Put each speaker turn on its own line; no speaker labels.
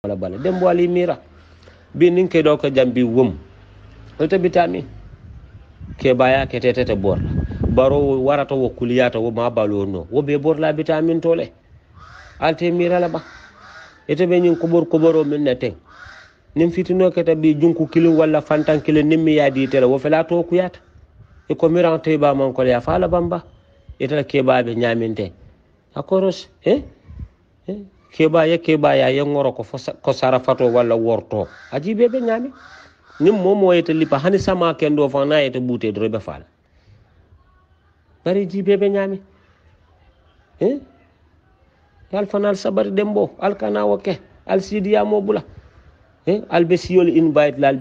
wala bala dembo ali mira bi nin ke ɗo ko jambi wom o tabitami ke baya ke tetete borla baro warata wokkuliyata wo ma balo onno wo be borla bitamin tole alte mirala ɓa ete ɓe ñin koɓor koɓoro min ne teng nin fitino kete ɓi junku kilin walla fantankilin nin mi yaadi tele wo fela to kuyata e ko miran toy baman kole ya fa la bamba etala kebaɓe ñaminte accoros e eh? eh? keɓaya ya yengoro ko ko sara fato walla worto aji ɓe ɓe ñaami nin momo yete lipa hani sama kendo fa na yete ɓuutede roɓe faala bari ji ɓe ɓe ñaami e alfanal sabari dembo alkana wokke alsidiyamo ɓula e alɓe siyol invite lal